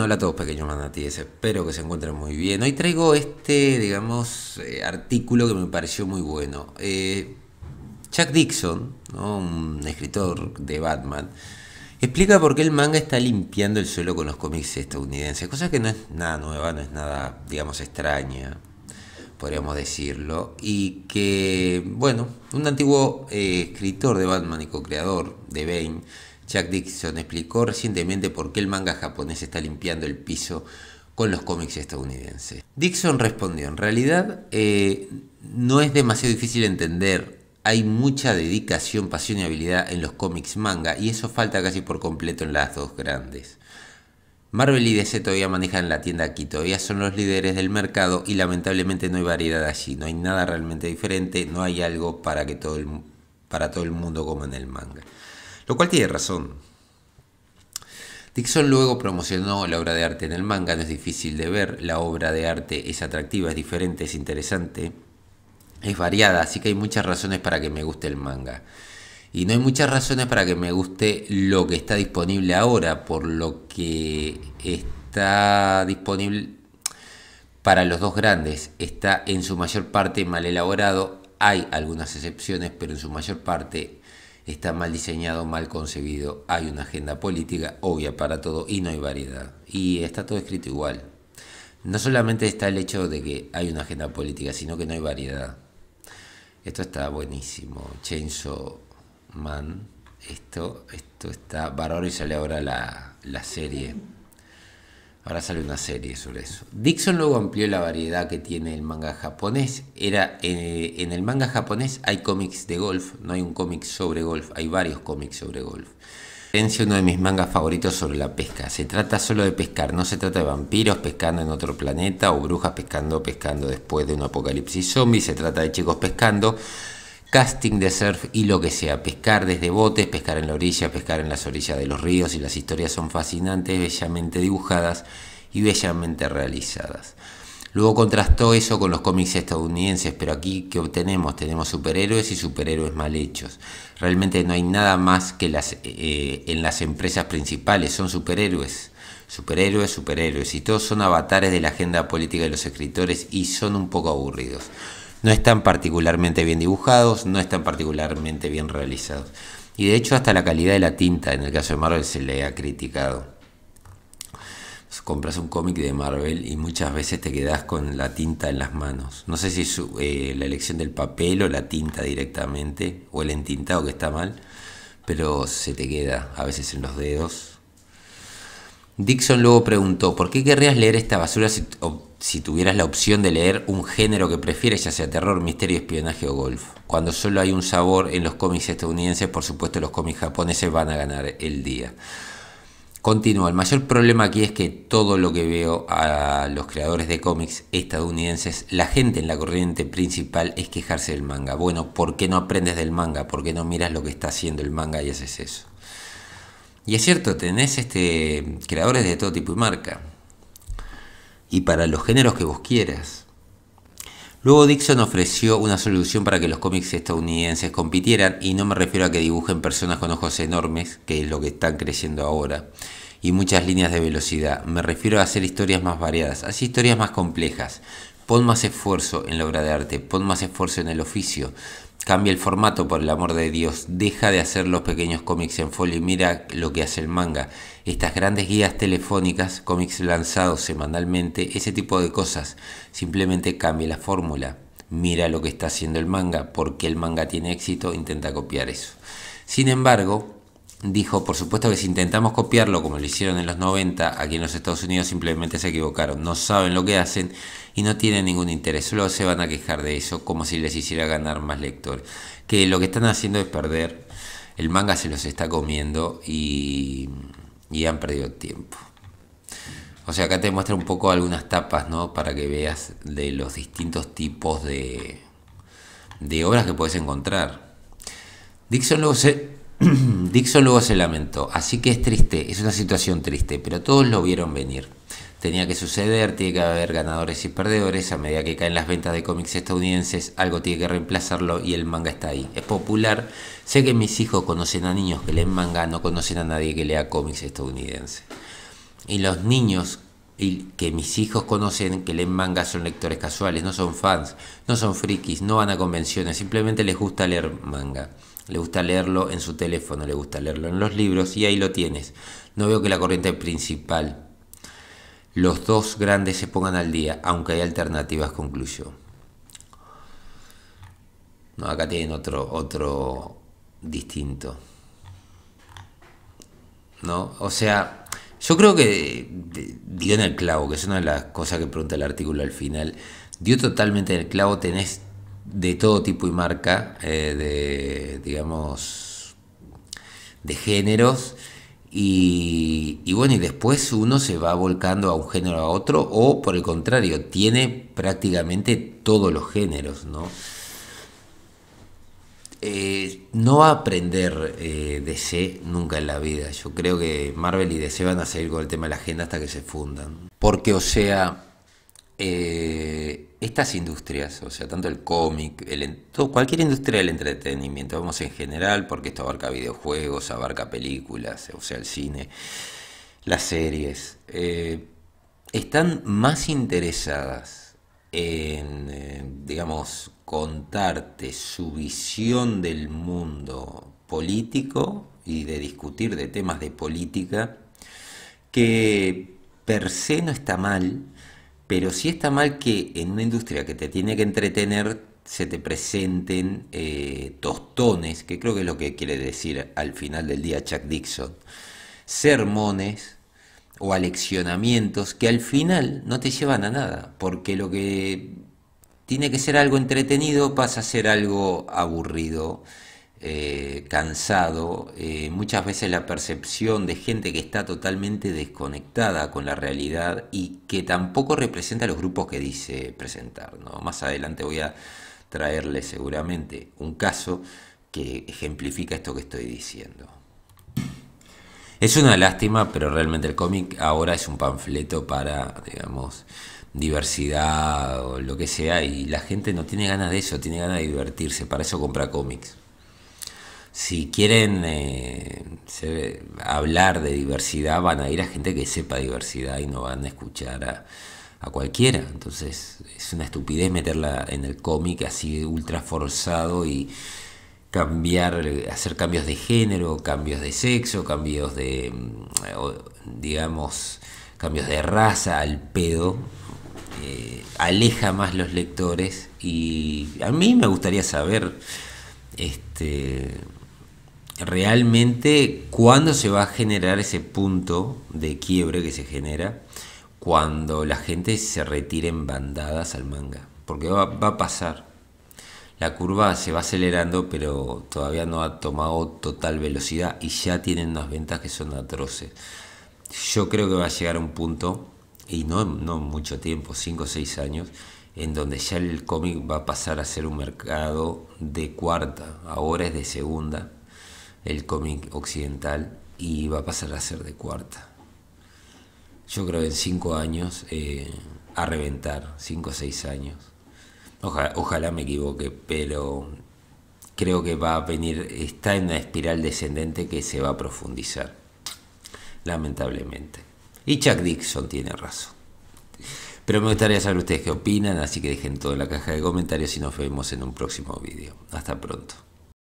Hola a todos pequeños manatíes, espero que se encuentren muy bien. Hoy traigo este, digamos, eh, artículo que me pareció muy bueno. Chuck eh, Dixon, un escritor de Batman, explica por qué el manga está limpiando el suelo con los cómics estadounidenses, cosa que no es nada nueva, no es nada, digamos, extraña, podríamos decirlo, y que, bueno, un antiguo eh, escritor de Batman y co-creador de Bane, Jack Dixon explicó recientemente por qué el manga japonés está limpiando el piso con los cómics estadounidenses. Dixon respondió, en realidad eh, no es demasiado difícil entender, hay mucha dedicación, pasión y habilidad en los cómics manga y eso falta casi por completo en las dos grandes. Marvel y DC todavía manejan la tienda aquí, todavía son los líderes del mercado y lamentablemente no hay variedad allí, no hay nada realmente diferente, no hay algo para, que todo el, para todo el mundo como en el manga lo cual tiene razón. Dixon luego promocionó la obra de arte en el manga, no es difícil de ver, la obra de arte es atractiva, es diferente, es interesante, es variada, así que hay muchas razones para que me guste el manga. Y no hay muchas razones para que me guste lo que está disponible ahora, por lo que está disponible para los dos grandes. Está en su mayor parte mal elaborado, hay algunas excepciones, pero en su mayor parte está mal diseñado, mal concebido, hay una agenda política obvia para todo y no hay variedad. Y está todo escrito igual. No solamente está el hecho de que hay una agenda política, sino que no hay variedad. Esto está buenísimo. Chainsaw Man. Esto, esto está bárbaro y sale ahora la serie. Ahora sale una serie sobre eso. Dixon luego amplió la variedad que tiene el manga japonés. Era, eh, en el manga japonés hay cómics de golf, no hay un cómic sobre golf, hay varios cómics sobre golf. Es uno de mis mangas favoritos sobre la pesca. Se trata solo de pescar, no se trata de vampiros pescando en otro planeta o brujas pescando, pescando después de un apocalipsis zombie. Se trata de chicos pescando casting de surf y lo que sea, pescar desde botes, pescar en la orilla, pescar en las orillas de los ríos y las historias son fascinantes, bellamente dibujadas y bellamente realizadas. Luego contrastó eso con los cómics estadounidenses, pero aquí ¿qué obtenemos tenemos superhéroes y superhéroes mal hechos. Realmente no hay nada más que las eh, eh, en las empresas principales son superhéroes, superhéroes, superhéroes y todos son avatares de la agenda política de los escritores y son un poco aburridos. No están particularmente bien dibujados, no están particularmente bien realizados. Y de hecho hasta la calidad de la tinta en el caso de Marvel se le ha criticado. Compras un cómic de Marvel y muchas veces te quedas con la tinta en las manos. No sé si es eh, la elección del papel o la tinta directamente, o el entintado que está mal, pero se te queda a veces en los dedos, Dixon luego preguntó, ¿por qué querrías leer esta basura si, tuvieras la opción de leer un género que prefieres, ya sea terror, misterio, espionaje o golf? Cuando solo hay un sabor en los cómics estadounidenses, por supuesto los cómics japoneses van a ganar el día. Continúa, el mayor problema aquí es que todo lo que veo a los creadores de cómics estadounidenses, la gente en la corriente principal es quejarse del manga. Bueno, ¿por qué no aprendes del manga? ¿Por qué no miras lo que está haciendo el manga y haces eso? Y es cierto, tenés este, creadores de todo tipo y marca. Y para los géneros que vos quieras. Luego Dixon ofreció una solución para que los cómics estadounidenses compitieran, y no me refiero a que dibujen personas con ojos enormes, que es lo que están creciendo ahora, y muchas líneas de velocidad. Me refiero a hacer historias más variadas, hacer historias más complejas. Pon más esfuerzo en la obra de arte, pon más esfuerzo en el oficio, Cambia el formato, por el amor de Dios. Deja de hacer los pequeños cómics en folio y mira lo que hace el manga. Estas grandes guías telefónicas, cómics lanzados semanalmente, ese tipo de cosas. Simplemente cambia la fórmula. Mira lo que está haciendo el manga, porque el manga tiene éxito, intenta copiar eso. Sin embargo, dijo, por supuesto que si intentamos copiarlo como lo hicieron en los 90, aquí en los Estados Unidos simplemente se equivocaron, no saben lo que hacen y no tienen ningún interés, solo se van a quejar de eso como si les hiciera ganar más lectores, que lo que están haciendo es perder, el manga se los está comiendo y, y han perdido tiempo. O sea, acá te muestra un poco algunas tapas, ¿no? Para que veas de los distintos tipos de, de obras que puedes encontrar. Dixon luego se Dixon luego se lamentó, así que es triste, es una situación triste, pero todos lo vieron venir. Tenía que suceder, tiene que haber ganadores y perdedores, a medida que caen las ventas de cómics estadounidenses, algo tiene que reemplazarlo y el manga está ahí. Es popular, sé que mis hijos conocen a niños que leen manga, no conocen a nadie que lea cómics estadounidenses. Y los niños que mis hijos conocen que leen manga son lectores casuales, no son fans, no son frikis, no van a convenciones, simplemente les gusta leer manga le gusta leerlo en su teléfono, le gusta leerlo en los libros y ahí lo tienes. No veo que la corriente principal, los dos grandes se pongan al día, aunque hay alternativas, concluyó. No, acá tienen otro, otro distinto. ¿No? O sea, yo creo que dio en el clavo, que es una de las cosas que pregunta el artículo al final. Dio totalmente en el clavo, tenés de todo tipo y marca, eh, de, digamos, de géneros. Y, bueno, y después uno se va volcando a un género a otro, o por el contrario, tiene prácticamente todos los géneros, ¿no? Eh, no va a aprender eh, DC nunca en la vida. Yo creo que Marvel y DC van a seguir con el tema de la agenda hasta que se fundan. Porque, o sea, eh, estas industrias, o sea, tanto el cómic, cualquier industria del entretenimiento, vamos en general, porque esto abarca videojuegos, abarca películas, o sea, el cine, las series, eh, están más interesadas en, eh, digamos, contarte su visión del mundo político y de discutir de temas de política, que per se no está mal, pero sí está mal que en una industria que te tiene que entretener se te presenten eh, tostones, que creo que es lo que quiere decir al final del día Chuck Dixon, sermones o aleccionamientos que al final no te llevan a nada, porque lo que tiene que ser algo entretenido pasa a ser algo aburrido eh, cansado, eh, muchas veces la percepción de gente que está totalmente desconectada con la realidad y que tampoco representa los grupos que dice presentar. ¿no? Más adelante voy a traerle seguramente un caso que ejemplifica esto que estoy diciendo. Es una lástima, pero realmente el cómic ahora es un panfleto para, digamos, diversidad o lo que sea, y la gente no tiene ganas de eso, tiene ganas de divertirse, para eso compra cómics si quieren eh, hablar de diversidad, van a ir a gente que sepa diversidad y no van a escuchar a, cualquiera. Entonces es una estupidez meterla en el cómic así ultra forzado y cambiar, hacer cambios de género, cambios de sexo, cambios de, mm, digamos, cambios de raza al pedo. Eh, aleja más los lectores y a mí me gustaría saber este realmente cuándo se va a generar ese punto de quiebre que se genera cuando la gente se retire en bandadas al manga. Porque va, a pasar. La curva se va acelerando, pero todavía no ha tomado total velocidad y ya tienen unas ventas que son atroces. Yo creo que va a llegar a un punto, y no, no mucho tiempo, 5 o 6 años, en donde ya el cómic va a pasar a ser un mercado de cuarta, ahora es de segunda, el cómic occidental y va a pasar a ser de cuarta. Yo creo en cinco años, eh, a reventar, cinco o seis años. Ojalá, ojalá me equivoque, pero creo que va a venir, está en una espiral descendente que se va a profundizar, lamentablemente. Y Chuck Dixon tiene razón. Pero me gustaría saber ustedes qué opinan, así que dejen todo en la caja de comentarios y nos vemos en un próximo vídeo. Hasta pronto.